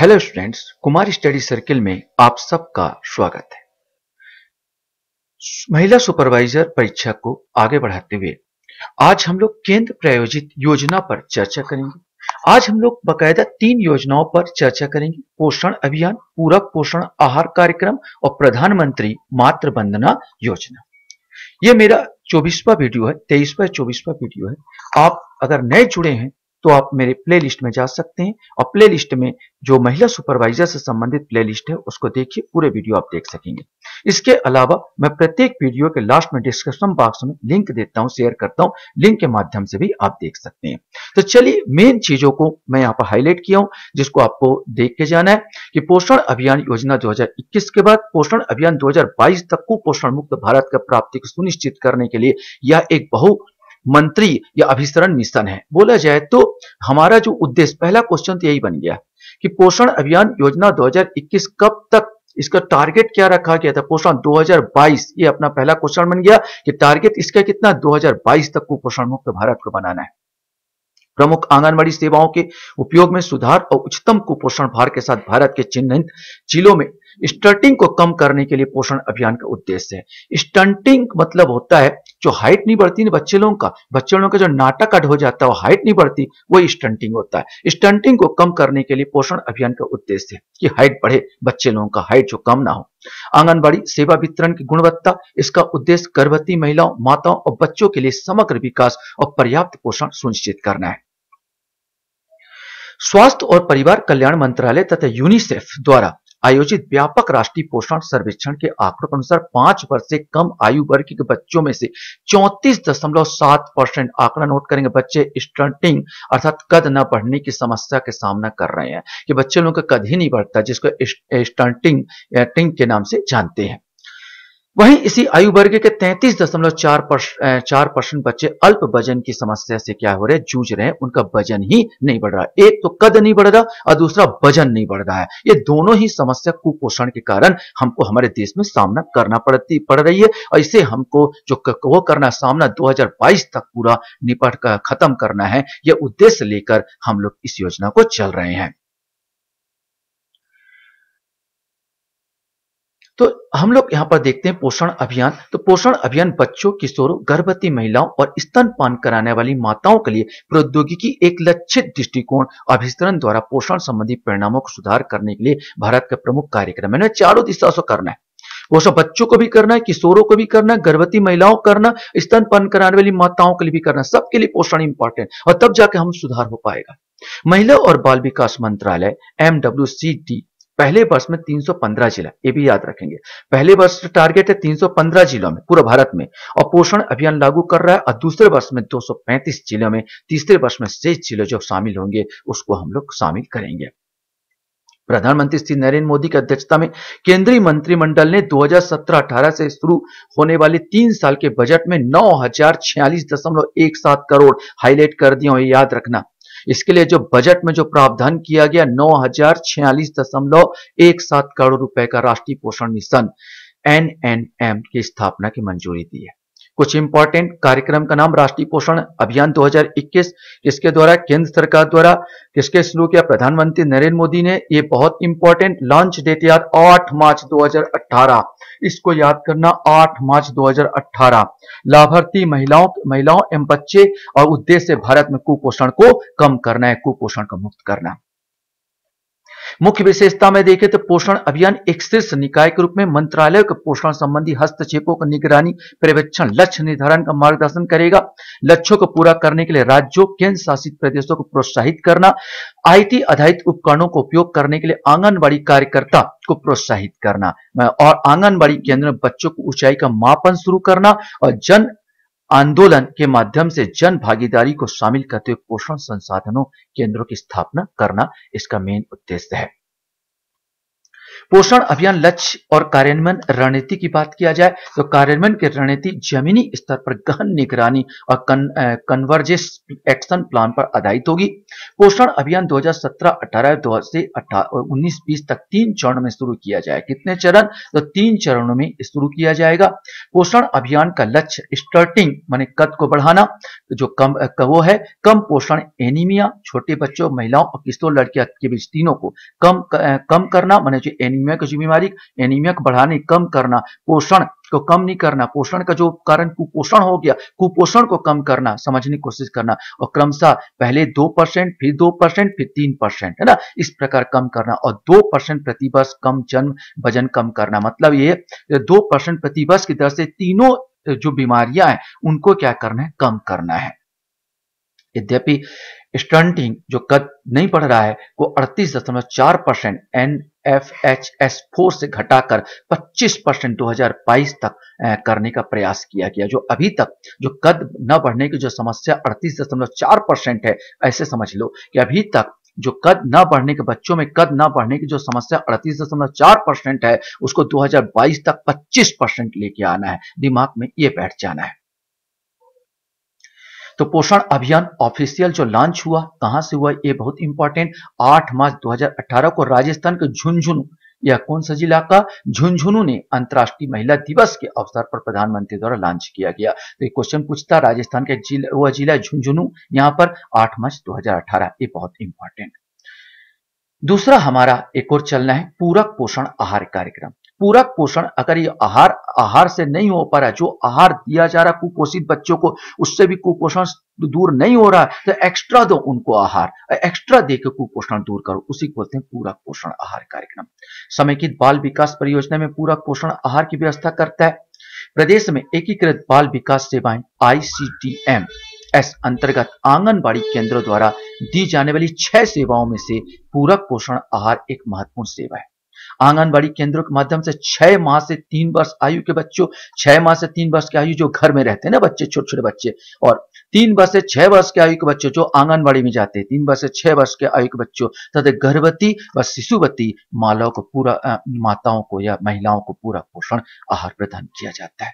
hello students Kumar study circle में आप सबका स्वागत है महिला सुपरवाइजर परीक्षा को आगे बढ़ाते हुए आज हम लोग केंद्र प्रायोजित योजना पर चर्चा करेंगे आज हम लोग बकायदा तीन योजनाओं पर चर्चा करेंगे पोषण अभियान पूरक पोषण आहार कार्यक्रम और प्रधानमंत्री मातृ वंदना योजना ये मेरा चौबीसवा वीडियो है तेईसवा चौबीसवा वीडियो है आप अगर नए जुड़े हैं तो आप मेरे प्लेलिस्ट में जा सकते हैं और प्लेलिस्ट में जो महिला सुपरवाइजर से संबंधित प्लेलिस्ट है उसको देखिए पूरे वीडियो आप देख सकेंगे इसके अलावा मैं प्रत्येक वीडियो के लास्ट में डिस्क्रिप्शन बॉक्स में लिंक देता हूं शेयर करता हूं लिंक के माध्यम से भी आप देख सकते हैं तो चलिए मेन चीजों को मैं यहाँ पर हाईलाइट किया हूं जिसको आपको देख के जाना है कि पोषण अभियान योजना दो के बाद पोषण अभियान दो तक को पोषण मुक्त भारत का प्राप्ति सुनिश्चित करने के लिए यह एक बहु मंत्री या अभिसरण मिशन है बोला जाए तो हमारा जो उद्देश्य पहला क्वेश्चन तो यही बन गया कि पोषण अभियान योजना 2021 कब तक इसका टारगेट क्या रखा गया था पोषण 2022 ये अपना पहला क्वेश्चन बन गया कि टारगेट इसका कितना 2022 तक को पोषण मुक्त भारत को बनाना है प्रमुख आंगनबाड़ी सेवाओं के उपयोग में सुधार और उच्चतम कुपोषण भार के साथ भारत के चिन्हित जिलों में स्टंटिंग को कम करने के लिए पोषण अभियान का उद्देश्य है स्टंटिंग मतलब होता है जो हाइट नहीं बढ़ती ना बच्चे लोगों का बच्चे लोगों का जो नाटक कट हो जाता है वो हाइट नहीं बढ़ती वो स्टंटिंग होता है स्टंटिंग को कम करने के लिए पोषण अभियान का उद्देश्य है कि हाइट बढ़े बच्चे लोगों का हाइट जो कम ना हो आंगनबाड़ी सेवा वितरण की गुणवत्ता इसका उद्देश्य गर्भवती महिलाओं माताओं और बच्चों के लिए समग्र विकास और पर्याप्त पोषण सुनिश्चित करना है स्वास्थ्य और परिवार कल्याण मंत्रालय तथा यूनिसेफ द्वारा आयोजित व्यापक राष्ट्रीय पोषण सर्वेक्षण के आंकड़ों के अनुसार पांच वर्ष से कम आयु वर्ग के बच्चों में से चौंतीस दशमलव सात परसेंट आंकड़ा नोट करेंगे बच्चे स्टंटिंग अर्थात कद न बढ़ने की समस्या के सामना कर रहे हैं कि बच्चे लोगों का कद ही नहीं बढ़ता जिसको स्टंटिंग टिंग के नाम से जानते हैं वहीं इसी आयु वर्ग के तैंतीस दशमलव चार चार परसेंट बच्चे अल्प वजन की समस्या से क्या हो रहे हैं जूझ रहे हैं उनका वजन ही नहीं बढ़ रहा एक तो कद नहीं बढ़ रहा और दूसरा वजन नहीं बढ़ रहा है ये दोनों ही समस्या कुपोषण के कारण हमको हमारे देश में सामना करना पड़ती पड़ रही है और इसे हमको जो वो करना सामना दो तक पूरा निपट खत्म करना है यह उद्देश्य लेकर हम लोग इस योजना को चल रहे हैं तो हम लोग यहाँ पर देखते हैं पोषण अभियान तो पोषण अभियान बच्चों किशोरों गर्भवती महिलाओं और स्तनपान कराने वाली माताओं के लिए प्रौद्योगिकी एक लक्षित दृष्टिकोण अभिस्तरण द्वारा पोषण संबंधी परिणामों को सुधार करने के लिए भारत का प्रमुख कार्यक्रम है चारों दिशा से करना है वो सब बच्चों को भी करना है किशोरों को भी करना है गर्भवती महिलाओं को करना स्तनपान कराने वाली माताओं के लिए भी करना सबके लिए पोषण इंपॉर्टेंट और तब जाके हम सुधार हो पाएगा महिला और बाल विकास मंत्रालय एमडब्ल्यू सी डी पहले वर्ष में 315 जिला ये भी याद रखेंगे पहले वर्ष टारगेट है 315 जिलों में पूरे भारत में और पोषण अभियान लागू कर रहा है और दूसरे वर्ष में 235 जिलों में तीसरे वर्ष में शेष जिले जो शामिल होंगे उसको हम लोग शामिल करेंगे प्रधानमंत्री श्री नरेंद्र मोदी की अध्यक्षता में केंद्रीय मंत्रिमंडल ने 2017-18 से शुरू होने वाले तीन साल के बजट में नौ करोड़ हाईलाइट कर दिया याद रखना इसके लिए जो बजट में जो प्रावधान किया गया नौ हजार छियालीस दशमलव एक सात करोड़ रुपए का राष्ट्रीय पोषण मिशन एन एन एम की स्थापना की मंजूरी दी है कुछ इंपॉर्टेंट कार्यक्रम का नाम राष्ट्रीय पोषण अभियान 2021 इसके द्वारा केंद्र सरकार द्वारा किसके शुरू किया प्रधानमंत्री नरेंद्र मोदी ने ये बहुत इंपॉर्टेंट लॉन्च डेट याद 8 मार्च 2018 इसको याद करना 8 मार्च 2018 लाभार्थी महिलाओं महिलाओं एवं बच्चे और उद्देश्य भारत में कुपोषण को कम करना है कुपोषण को मुक्त करना मुख्य विशेषता में देखें तो पोषण अभियान एक शीर्ष निकाय के रूप में मंत्रालय के पोषण संबंधी हस्तक्षेपों का निगरानी पर्यवेक्षण लक्ष्य निर्धारण का मार्गदर्शन करेगा लक्ष्यों को पूरा करने के लिए राज्यों केंद्र शासित प्रदेशों को प्रोत्साहित करना आईटी आधारित उपकरणों का उपयोग करने के लिए आंगनबाड़ी कार्यकर्ता को प्रोत्साहित करना और आंगनबाड़ी केंद्र में बच्चों को ऊंचाई का मापन शुरू करना और जन आंदोलन के माध्यम से जन भागीदारी को शामिल करते हुए पोषण संसाधनों केंद्रों की स्थापना करना इसका मेन उद्देश्य है पोषण अभियान लक्ष्य और कार्यान्वयन रणनीति की बात किया जाए तो कार्यान्वयन की रणनीति जमीनी स्तर पर गहन निगरानी और कन, कन्वर्जेस एक्शन प्लान पर आधारित होगी पोषण अभियान 2017-18 से 19-20 तक तीन चरण में शुरू किया जाए कितने चरण तो तीन चरणों में शुरू किया जाएगा पोषण अभियान का लक्ष्य स्टार्टिंग मान कद को बढ़ाना जो कम वो है कम पोषण एनीमिया छोटे बच्चों महिलाओं और किशोर लड़कियों के बीच तीनों को कम कम करना मान जो एनीमिया एनीमिया की बीमारी एनीमिया को बढ़ाने कम करना पोषण को कम नहीं करना पोषण का जो कारण कुपोषण हो गया कुपोषण को कम करना समझने की कोशिश करना और क्रमशः पहले दो परसेंट फिर दो परसेंट फिर तीन परसेंट है ना इस प्रकार कम करना और दो परसेंट प्रति वर्ष कम जन्म वजन कम करना मतलब ये दो परसेंट प्रति वर्ष की दर से तीनों जो बीमारियां हैं उनको क्या करना है कम करना है यद्यपि स्टंटिंग जो कद नहीं बढ़ रहा है वो अड़तीस दशमलव चार परसेंट एन एफ से घटाकर 25 परसेंट दो तक करने का प्रयास किया गया जो अभी तक जो कद न बढ़ने की जो समस्या 38.4 परसेंट है ऐसे समझ लो कि अभी तक जो कद न बढ़ने के बच्चों में कद न बढ़ने की जो समस्या अड़तीस दशमलव चार परसेंट है उसको 2022 तक 25 परसेंट लेके आना है दिमाग में ये बैठ जाना है तो पोषण अभियान ऑफिशियल जो लॉन्च हुआ कहां से हुआ ये बहुत इंपॉर्टेंट 8 मार्च 2018 को राजस्थान के झुंझुनू यह कौन सा जिला का झुंझुनू ने अंतर्राष्ट्रीय महिला दिवस के अवसर पर प्रधानमंत्री द्वारा लॉन्च किया गया तो ये क्वेश्चन पूछता राजस्थान के जिला वह जिला झुंझुनू यहां पर आठ मार्च 2018 ये बहुत इंपॉर्टेंट दूसरा हमारा एक और चलना है पूरक पोषण आहार कार्यक्रम पूरक पोषण अगर ये आहार आहार से नहीं हो पा रहा जो आहार दिया जा रहा कुपोषित बच्चों को उससे भी कुपोषण दूर नहीं हो रहा तो एक्स्ट्रा दो उनको आहार एक्स्ट्रा दे के कुपोषण दूर करो उसी को बोलते हैं पूरक पोषण आहार कार्यक्रम समेकित बाल विकास परियोजना में पूरक पोषण आहार की व्यवस्था करता है प्रदेश में एकीकृत बाल विकास सेवाएं आईसीटीएम एस अंतर्गत आंगनबाड़ी केंद्रों द्वारा दी जाने वाली छह सेवाओं में से पूरक पोषण आहार एक महत्वपूर्ण सेवा है आंगनबाड़ी केंद्रों के माध्यम से छह माह से तीन वर्ष आयु के बच्चों छह माह से तीन वर्ष की आयु जो घर में रहते हैं ना बच्चे छोटे छोटे बच्चे और तीन वर्ष से छह वर्ष के आयु के बच्चों जो आंगनबाड़ी में जाते हैं तीन वर्ष से छह वर्ष के आयु के बच्चों तथा गर्भवती व शिशुवती मालाओं को पूरा माताओं को या महिलाओं को पूरा पोषण आहार प्रदान किया जाता है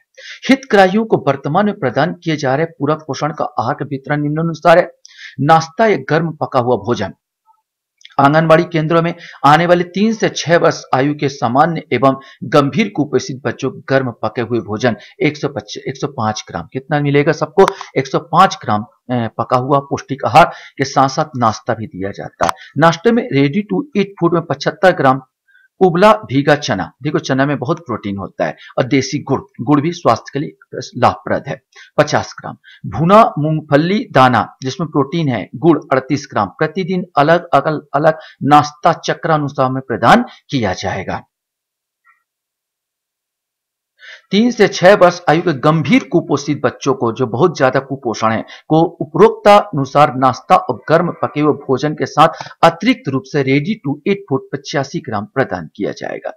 हितग्राहियों को वर्तमान में प्रदान किए जा रहे पूरक पोषण का आहार का वितरण निम्नानुसार है नाश्ता या गर्म पका हुआ भोजन आंगनबाड़ी केंद्रों में आने वाले तीन से छह वर्ष आयु के सामान्य एवं गंभीर कुपोषित बच्चों को गर्म पके हुए भोजन एक पांच ग्राम कितना मिलेगा सबको 105 ग्राम पका हुआ पौष्टिक आहार के साथ साथ नाश्ता भी दिया जाता है नाश्ते में रेडी टू ईट फूड में 75 ग्राम उबला भीगा चना देखो चना में बहुत प्रोटीन होता है और देसी गुड़ गुड़ भी स्वास्थ्य के लिए लाभप्रद है 50 ग्राम भुना मूंगफली दाना जिसमें प्रोटीन है गुड़ 38 ग्राम प्रतिदिन अलग अलग अलग नाश्ता चक्रानुसार में प्रदान किया जाएगा तीन से छह वर्ष आयु के गंभीर कुपोषित बच्चों को जो बहुत ज्यादा कुपोषण है को उपरोक्ता अनुसार नाश्ता और गर्म पके हुए भोजन के साथ अतिरिक्त रूप से रेडी टू एट फूड पचासी ग्राम प्रदान किया जाएगा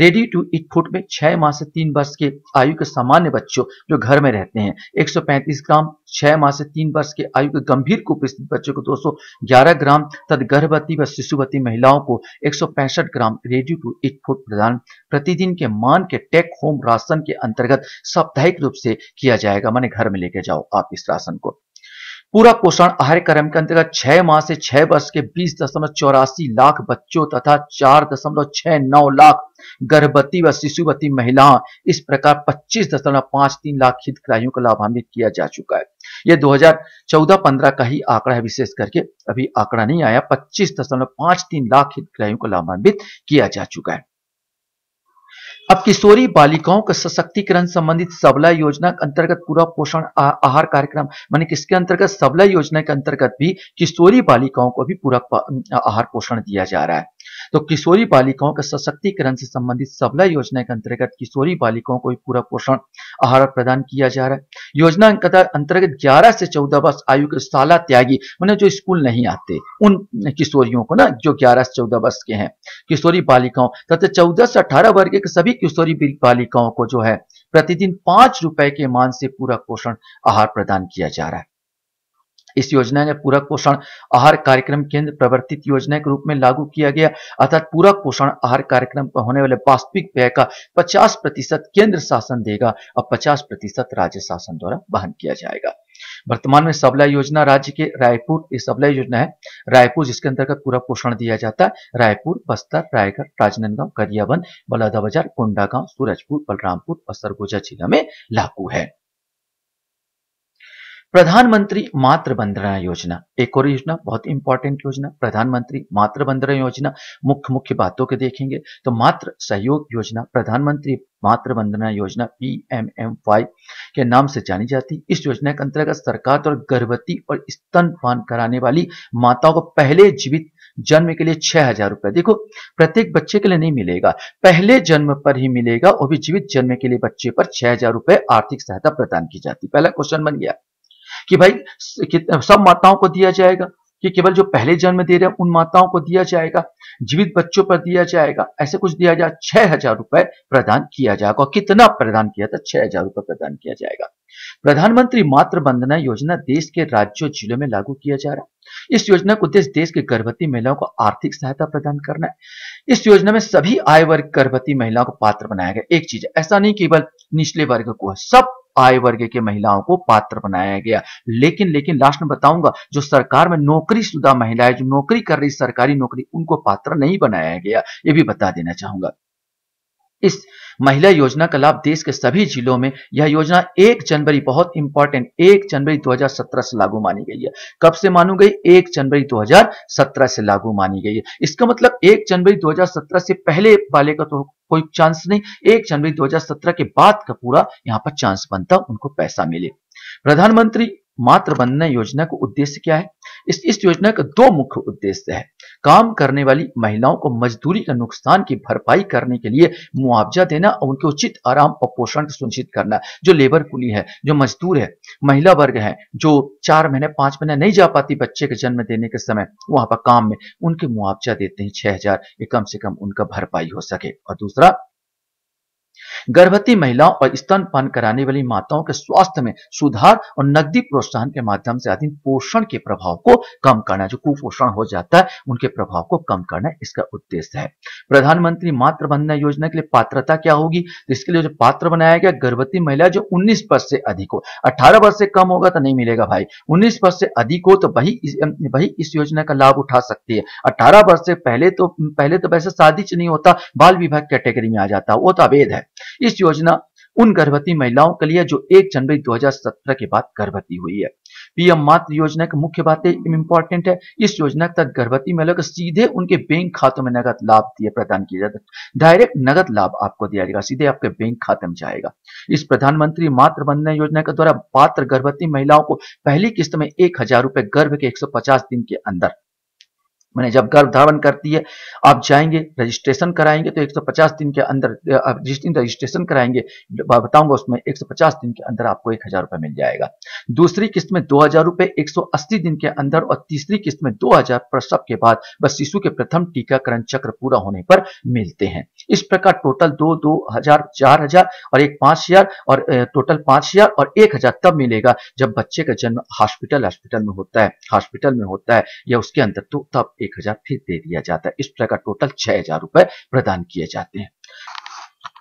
रेडी टू इट फूड में छह माह से तीन वर्ष के आयु के सामान्य बच्चों जो घर में रहते हैं 135 ग्राम छह माह से तीन वर्ष के आयु के गंभीर कुपोषित बच्चों को 211 ग्राम तथा गर्भवती व शिशुवती महिलाओं को एक gram ready to eat food प्रदान प्रतिदिन के मान के टेक होम राशन के अंतर्गत साप्ताहिक रूप से किया जाएगा मैंने घर में लेके जाओ आप इस राशन को पूरा पोषण आहार कार्यक्रम के अंतर्गत छह माह से छह वर्ष के बीस दशमलव चौरासी लाख बच्चों तथा चार दशमलव छह नौ लाख गर्भवती व शिशुवती महिलाओं इस प्रकार पच्चीस दशमलव पांच तीन लाख हितग्राहियों को लाभान्वित किया जा चुका है हजार 2014-15 का ही आंकड़ा है विशेष करके अभी आंकड़ा नहीं आया पच्चीस दशमलव पांच तीन लाख हितग्राहियों को लाभान्वित किया जा चुका है अब किशोरी बालिकाओं के सशक्तिकरण संबंधित सबला योजना के अंतर्गत पूरा पोषण आहार कार्यक्रम मानी किसके अंतर्गत सबला योजना के अंतर्गत भी किशोरी बालिकाओं को भी पूरा आहार पोषण दिया जा रहा है तो किशोरी बालिकाओं के सशक्तिकरण से संबंधित सबला योजना के अंतर्गत किशोरी बालिकाओं को पूरा पोषण आहार प्रदान किया जा रहा है योजना अंतर्गत 11 से 14 वर्ष आयु के साला त्यागी मैंने मतलब जो स्कूल नहीं आते उन किशोरियों को ना जो 11 से 14 वर्ष के हैं किशोरी बालिकाओं तथा चौदह से अठारह वर्ग के सभी किशोरी बालिकाओं को जो है प्रतिदिन पांच रुपए के मान से पूरा पोषण आहार प्रदान किया जा रहा है इस योजना ने पूरक पोषण आहार कार्यक्रम केंद्र प्रवर्तित योजना के रूप में लागू किया गया अर्थात पूरक पोषण आहार कार्यक्रम पर होने वाले वास्तविक व्यय का 50 प्रतिशत केंद्र शासन देगा और 50 प्रतिशत राज्य शासन द्वारा वहन किया जाएगा वर्तमान में सबला योजना राज्य के रायपुर ये सबला योजना है रायपुर जिसके अंतर्गत पूरा पोषण दिया जाता है रायपुर बस्तर रायगढ़ राजनांदगांव करियाबंद बलौदाबाजार कोंडागांव सूरजपुर बलरामपुर और सरगोजा जिला में लागू है प्रधानमंत्री मातृ वंदना योजना एक और योजना बहुत इंपॉर्टेंट योजना प्रधानमंत्री मातृ वंदना योजना मुख्य मुख्य बातों के देखेंगे तो मातृ सहयोग योजना प्रधानमंत्री मातृ वंदना योजना पी एम एम वाई के नाम से जानी जाती इस योजना के अंतर्गत सरकार और गर्भवती और स्तनपान कराने वाली माताओं को पहले जीवित जन्म के लिए छह हजार रुपए देखो प्रत्येक बच्चे के लिए नहीं मिलेगा पहले जन्म पर ही मिलेगा और भी जीवित जन्म के लिए बच्चे पर छह हजार रुपए आर्थिक सहायता प्रदान की जाती पहला क्वेश्चन बन गया कि भाई सब माताओं को दिया जाएगा कि केवल जो पहले जन्म दे रहे हैं उन माताओं को दिया जाएगा जीवित बच्चों पर दिया जाएगा ऐसे कुछ दिया जाए छह हजार रुपए प्रदान किया जाएगा और कितना प्रदान किया था छह हजार रुपए प्रदान किया जाएगा प्रधानमंत्री मातृ वंदना योजना देश के राज्यों जिलों में लागू किया जा रहा है इस योजना का उद्देश्य देश के गर्भवती महिलाओं को आर्थिक सहायता प्रदान करना है इस योजना में सभी आय वर्ग गर्भवती महिलाओं को पात्र बनाया गया एक चीज ऐसा नहीं केवल निचले वर्ग को सब आय वर्ग के महिलाओं को पात्र बनाया गया लेकिन लेकिन लास्ट में बताऊंगा जो सरकार में नौकरी शुदा महिलाएं जो नौकरी कर रही सरकारी नौकरी उनको पात्र नहीं बनाया गया ये भी बता देना चाहूंगा इस महिला योजना का लाभ देश के सभी जिलों में यह योजना 1 जनवरी बहुत इंपॉर्टेंट 1 जनवरी 2017 से लागू मानी गई है कब से मानू गई 1 जनवरी 2017 से लागू मानी गई है इसका मतलब 1 जनवरी 2017 से पहले वाले का तो कोई चांस नहीं एक जनवरी 2017 के बाद का पूरा यहां पर चांस बनता उनको पैसा मिले प्रधानमंत्री मात्र वंदना योजना का उद्देश्य क्या है इस इस योजना का दो मुख्य उद्देश्य है काम करने वाली महिलाओं को मजदूरी का नुकसान की भरपाई करने के लिए मुआवजा देना और उनके उचित आराम और पोषण सुनिश्चित करना जो लेबर कुली है जो मजदूर है महिला वर्ग है जो चार महीने पांच महीने नहीं जा पाती बच्चे के जन्म देने के समय वहां पर काम में उनके मुआवजा देते हैं छह हजार कम से कम उनका भरपाई हो सके और दूसरा गर्भवती महिलाओं और स्तनपान कराने वाली माताओं के स्वास्थ्य में सुधार और नकदी प्रोत्साहन के माध्यम से अधिन पोषण के प्रभाव को कम करना जो कुपोषण हो जाता है उनके प्रभाव को कम करना इसका उद्देश्य है प्रधानमंत्री मातृ बंधना योजना के लिए पात्रता क्या होगी इसके लिए जो पात्र बनाया गया गर्भवती महिला जो उन्नीस वर्ष से अधिक हो अठारह वर्ष से कम होगा तो नहीं मिलेगा भाई उन्नीस वर्ष से अधिक हो तो वही वही इस योजना का लाभ उठा सकती है अठारह वर्ष से पहले तो पहले तो वैसे शादी नहीं होता बाल विभाग कैटेगरी में आ जाता वो तो अवैध है इस योजना उन गर्भवती महिलाओं के लिए जो 1 जनवरी 2017 के बाद गर्भवती हुई है पीएम मातृ योजना की मुख्य बातें इंपॉर्टेंट है इस योजना के तहत गर्भवती महिलाओं को सीधे उनके बैंक खातों में नगद लाभ दिए प्रदान किया जाता है डायरेक्ट नगद लाभ आपको दिया जाएगा सीधे आपके बैंक खाते में जाएगा इस प्रधानमंत्री मातृ वंदना योजना के द्वारा पात्र गर्भवती महिलाओं को पहली किस्त में एक हजार रुपए गर्भ के एक दिन के अंदर मैंने जब गर्भ धारण करती है आप जाएंगे रजिस्ट्रेशन कराएंगे तो 150 दिन के अंदर जिस दिन रजिस्ट्रेशन कराएंगे बताऊंगा उसमें 150 दिन के अंदर आपको एक हजार रुपये मिल जाएगा दूसरी किस्त में दो हजार रुपये एक दिन के अंदर और तीसरी किस्त में दो हजार प्रसव के बाद बस शिशु के प्रथम टीकाकरण चक्र पूरा होने पर मिलते हैं इस प्रकार टोटल दो दो हजार चार हजार और एक पांच हजार और टोटल पांच हजार और एक हजार तब मिलेगा जब बच्चे का जन्म हॉस्पिटल हॉस्पिटल में होता है हॉस्पिटल में होता है या उसके अंदर तो तब एक हजार फिर दे दिया जाता है इस प्रकार टोटल छह हजार रुपए प्रदान किए जाते हैं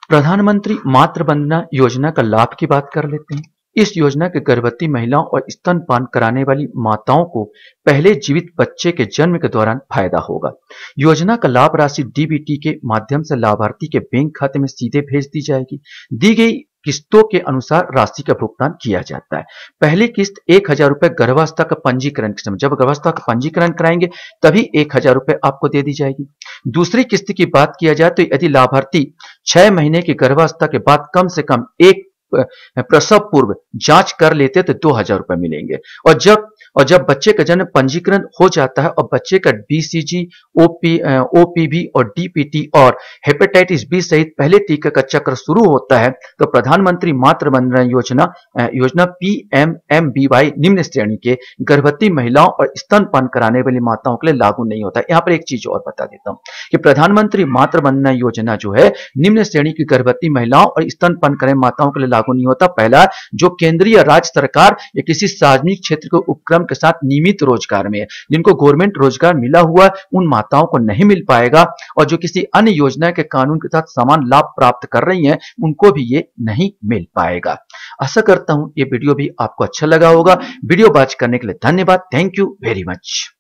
प्रधानमंत्री मातृ वंदना योजना का लाभ की बात कर लेते हैं इस योजना के गर्भवती महिलाओं और स्तनपान कराने वाली माताओं को पहले जीवित बच्चे के जन्म के दौरान फायदा होगा योजना का लाभ राशि डीबीटी के माध्यम से लाभार्थी के बैंक खाते में सीधे भेज दी जाएगी दी गई किस्तों के अनुसार राशि का भुगतान किया जाता है पहली किस्त एक हजार रुपए गर्भावस्था का पंजीकरण के जब गर्भावस्था का पंजीकरण कराएंगे तभी एक हजार रुपए आपको दे दी जाएगी दूसरी किस्त की बात किया जाए तो यदि लाभार्थी छह महीने की गर्भावस्था के बाद कम से कम एक प्रसव पूर्व जांच कर लेते तो दो हजार रुपए मिलेंगे और जब और जब बच्चे का जन्म पंजीकरण हो जाता है और बच्चे का बीसीजी ओपी ओपीबी और डीपीटी और हेपेटाइटिस बी सहित पहले टीका का चक्र शुरू होता है तो प्रधानमंत्री मातृ वंदना योजना योजना पीएमएमबीवाई निम्न श्रेणी के गर्भवती महिलाओं और स्तनपान कराने वाली माताओं के लिए लागू नहीं होता यहाँ पर एक चीज और बता देता हूँ कि प्रधानमंत्री मातृ वंदना योजना जो है निम्न श्रेणी की गर्भवती महिलाओं और स्तनपान कराने माताओं के लिए लागू नहीं होता पहला जो केंद्रीय राज्य सरकार या किसी सार्वजनिक क्षेत्र के उपक्रम इनकम के साथ नियमित रोजगार में है जिनको गवर्नमेंट रोजगार मिला हुआ उन माताओं को नहीं मिल पाएगा और जो किसी अन्य योजना के कानून के साथ समान लाभ प्राप्त कर रही है उनको भी ये नहीं मिल पाएगा आशा करता हूं ये वीडियो भी आपको अच्छा लगा होगा वीडियो बात करने के लिए धन्यवाद थैंक यू वेरी मच